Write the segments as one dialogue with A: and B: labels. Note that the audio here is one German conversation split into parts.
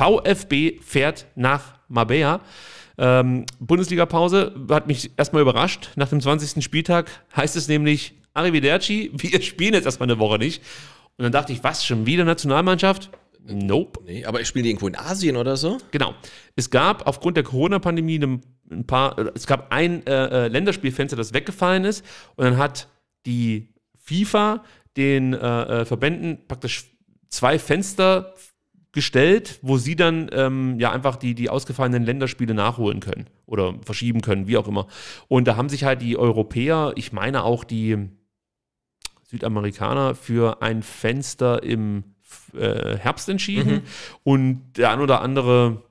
A: VfB fährt nach Mabea. Ähm, Bundesliga-Pause hat mich erstmal überrascht. Nach dem 20. Spieltag heißt es nämlich Arrivederci, wir spielen jetzt erstmal eine Woche nicht. Und dann dachte ich, was, schon wieder Nationalmannschaft? Nope. Nee, aber ich spiele irgendwo in Asien oder so? Genau. Es gab aufgrund der Corona-Pandemie ein paar, äh, es gab ein äh, äh, Länderspielfenster, das weggefallen ist. Und dann hat die FIFA den äh, äh Verbänden praktisch zwei Fenster gestellt, wo sie dann ähm, ja einfach die, die ausgefallenen Länderspiele nachholen können oder verschieben können, wie auch immer. Und da haben sich halt die Europäer, ich meine auch die Südamerikaner, für ein Fenster im äh, Herbst entschieden. Mhm. Und der ein oder andere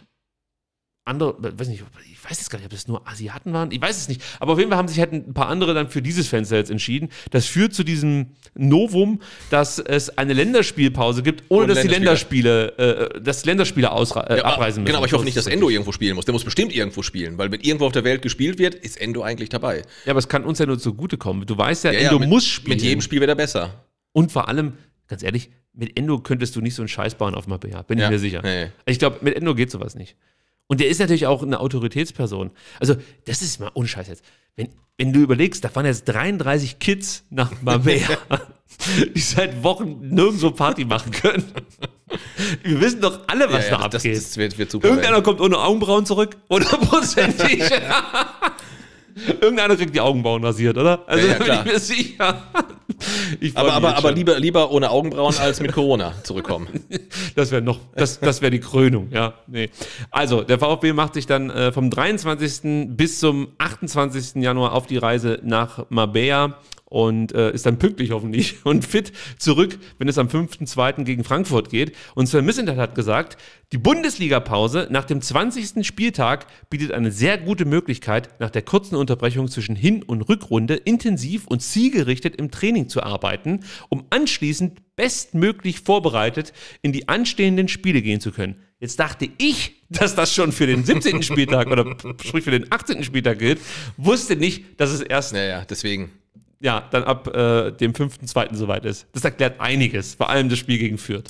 A: andere, weiß nicht, ich weiß jetzt gar nicht, ob das nur Asiaten waren, ich weiß es nicht, aber auf jeden Fall haben sich halt ein paar andere dann für dieses Fenster jetzt entschieden. Das führt zu diesem Novum, dass es eine Länderspielpause gibt, ohne dass die Länderspiele, äh, dass Länderspiele ausre äh, ja, abreisen genau, müssen. Genau, aber ich hoffe nicht, dass Endo irgendwo
B: spielen muss. Der muss bestimmt irgendwo spielen, weil wenn irgendwo auf der Welt gespielt wird, ist Endo eigentlich dabei.
A: Ja, aber es kann uns ja nur zugutekommen. Du weißt ja, ja Endo ja, mit, muss spielen. Mit jedem Spiel wird er besser. Und vor allem, ganz ehrlich, mit Endo könntest du nicht so einen Scheiß bauen auf Mapea, bin ich mir sicher. Nee. Ich glaube, mit Endo geht sowas nicht. Und der ist natürlich auch eine Autoritätsperson. Also, das ist mal unscheiß jetzt. Wenn, wenn du überlegst, da fahren jetzt 33 Kids nach Mamea, die seit Wochen nirgendwo Party machen können. Wir wissen doch alle, was ja, ja, da das, abgeht. Das, das wird, wird super Irgendeiner werden. kommt ohne Augenbrauen zurück, hundertprozentig. Irgendeiner kriegt die Augenbrauen rasiert, oder? Also ja, ja, da bin ich mir sicher.
B: aber aber, aber lieber,
A: lieber ohne Augenbrauen als mit Corona zurückkommen. Das wäre noch, das, das wäre die Krönung, ja. Nee. Also, der VfB macht sich dann äh, vom 23. bis zum 28. Januar auf die Reise nach Mabea und äh, ist dann pünktlich hoffentlich und fit zurück, wenn es am 5.2. gegen Frankfurt geht. Und Sven Missentat hat gesagt, die Bundesliga-Pause nach dem 20. Spieltag bietet eine sehr gute Möglichkeit, nach der kurzen Unterbrechung zwischen Hin- und Rückrunde intensiv und zielgerichtet im Training zu arbeiten, um anschließend bestmöglich vorbereitet in die anstehenden Spiele gehen zu können. Jetzt dachte ich, dass das schon für den 17. Spieltag oder sprich für den 18. Spieltag gilt, wusste nicht, dass es erst. Naja, deswegen. Ja, dann ab äh, dem 5.2. soweit ist. Das erklärt einiges, vor allem das Spiel gegen Fürth.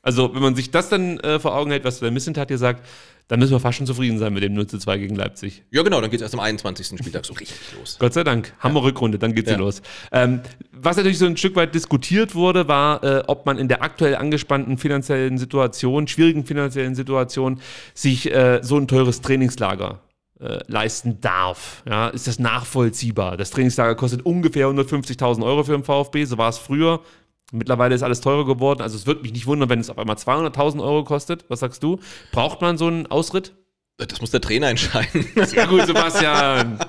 A: Also, wenn man sich das dann äh, vor Augen hält, was der Missentat hier sagt, dann müssen wir fast schon zufrieden sein mit dem 0 zu 2 gegen Leipzig. Ja, genau, dann geht es erst am 21. Spieltag so richtig los. Gott sei Dank. Hammer Rückrunde, dann geht sie ja. los. Ähm, was natürlich so ein Stück weit diskutiert wurde, war, äh, ob man in der aktuell angespannten finanziellen Situation, schwierigen finanziellen Situation, sich äh, so ein teures Trainingslager äh, leisten darf. Ja, ist das nachvollziehbar? Das Trainingslager kostet ungefähr 150.000 Euro für den VfB, so war es früher. Mittlerweile ist alles teurer geworden, also es würde mich nicht wundern, wenn es auf einmal 200.000 Euro kostet. Was sagst du? Braucht man so einen Ausritt? Das muss der Trainer entscheiden. Sehr gut, Sebastian.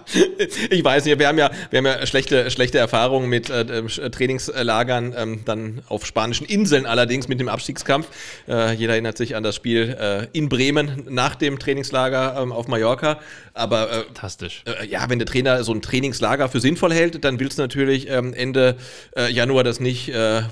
A: ich weiß
B: nicht, wir haben ja, wir haben ja schlechte, schlechte Erfahrungen mit äh, Trainingslagern, ähm, dann auf spanischen Inseln allerdings mit dem Abstiegskampf. Äh, jeder erinnert sich an das Spiel äh, in Bremen nach dem Trainingslager ähm, auf Mallorca. Aber äh, fantastisch. Äh, ja, wenn der Trainer so ein Trainingslager für sinnvoll hält, dann willst du natürlich ähm, Ende äh, Januar das nicht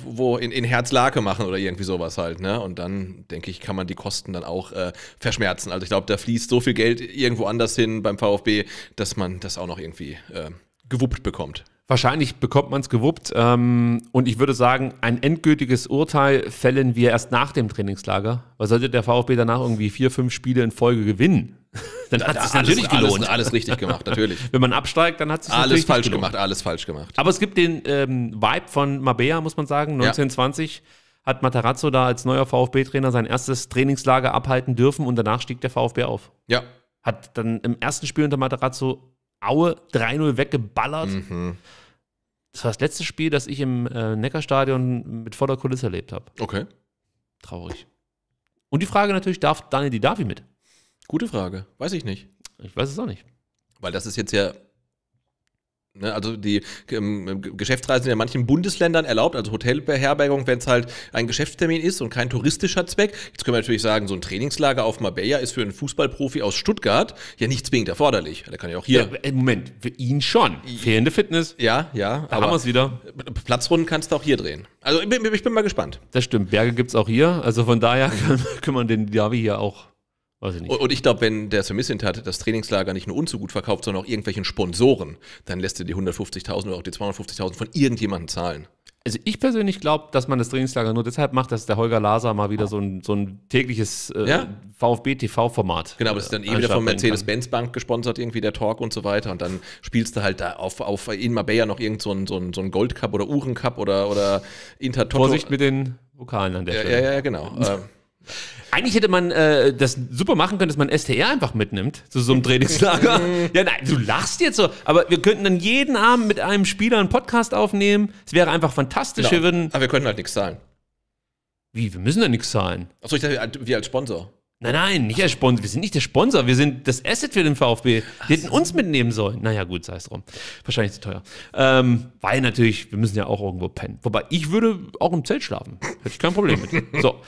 B: wo in, in Herzlake machen oder irgendwie sowas halt. Ne? Und dann denke ich, kann man die Kosten dann auch verschmerzen. Also ich glaube, da fließt so viel Geld irgendwo anders hin beim VfB, dass man das das auch noch irgendwie äh,
A: gewuppt bekommt. Wahrscheinlich bekommt man es gewuppt. Ähm, und ich würde sagen, ein endgültiges Urteil fällen wir erst nach dem Trainingslager. Weil sollte der VfB danach irgendwie vier, fünf Spiele in Folge gewinnen, dann da, hat es da, natürlich alles, gelohnt. Alles, alles, richtig gemacht, natürlich. Wenn man absteigt, dann hat es alles falsch gelohnt. gemacht, alles falsch gemacht. Aber es gibt den ähm, Vibe von Mabea, muss man sagen, 1920. Ja hat Matarazzo da als neuer VfB-Trainer sein erstes Trainingslager abhalten dürfen und danach stieg der VfB auf. Ja. Hat dann im ersten Spiel unter Matarazzo Aue 3-0 weggeballert. Mhm. Das war das letzte Spiel, das ich im äh, Neckarstadion mit voller Kulisse erlebt habe. Okay. Traurig. Und die Frage natürlich, darf Daniel Didavi mit? Gute Frage. Weiß ich nicht. Ich weiß es auch nicht. Weil das ist jetzt ja
B: Ne, also die ähm, Geschäftsreisen in manchen Bundesländern erlaubt, also Hotelbeherbergung, wenn es halt ein Geschäftstermin ist und kein touristischer Zweck. Jetzt können wir natürlich sagen, so ein Trainingslager auf Marbella ist für einen Fußballprofi aus Stuttgart ja nicht zwingend erforderlich. Der kann ja auch hier. Ja, äh, Moment, für ihn schon.
A: Fehlende Fitness. Ja, ja. Da haben wir es wieder.
B: Platzrunden kannst du auch hier drehen.
A: Also ich bin, ich bin mal gespannt. Das stimmt. Berge gibt es auch hier. Also von daher kann, kann man den Derby hier auch Weiß
B: ich nicht. Und ich glaube, wenn der Submissint hat das Trainingslager nicht nur uns so gut verkauft, sondern auch irgendwelchen Sponsoren, dann
A: lässt er die 150.000 oder auch die 250.000 von irgendjemandem zahlen. Also ich persönlich glaube, dass man das Trainingslager nur deshalb macht, dass der Holger Laser mal wieder so ein, so ein tägliches äh, ja? VfB-TV-Format. Genau, aber es ist dann eh äh, wieder von Mercedes-Benz-Bank
B: gesponsert, irgendwie der Talk und so weiter. Und dann spielst du halt da auf, auf in Marbella noch irgend so ein, so ein, so ein gold oder Uhrencup oder, oder Intertoto. Vorsicht mit
A: den Vokalen an der Stelle. ja, ja genau. Eigentlich hätte man äh, das super machen können, dass man STR einfach mitnimmt zu so einem Trainingslager. Mhm. ja, nein, du lachst jetzt so, aber wir könnten dann jeden Abend mit einem Spieler einen Podcast aufnehmen. Es wäre einfach fantastisch. Genau. Wir würden aber wir könnten halt nichts zahlen. Wie, wir müssen da nichts zahlen. Achso, ich dachte, wir als Sponsor. Nein, nein, nicht als Sponsor. Wir sind nicht der Sponsor, wir sind das Asset für den VfB. Die hätten uns mitnehmen sollen. Naja, gut, sei es drum. Wahrscheinlich zu teuer. Ähm, weil natürlich, wir müssen ja auch irgendwo pennen. Wobei, ich würde auch im Zelt schlafen. Hätte ich kein Problem mit. So.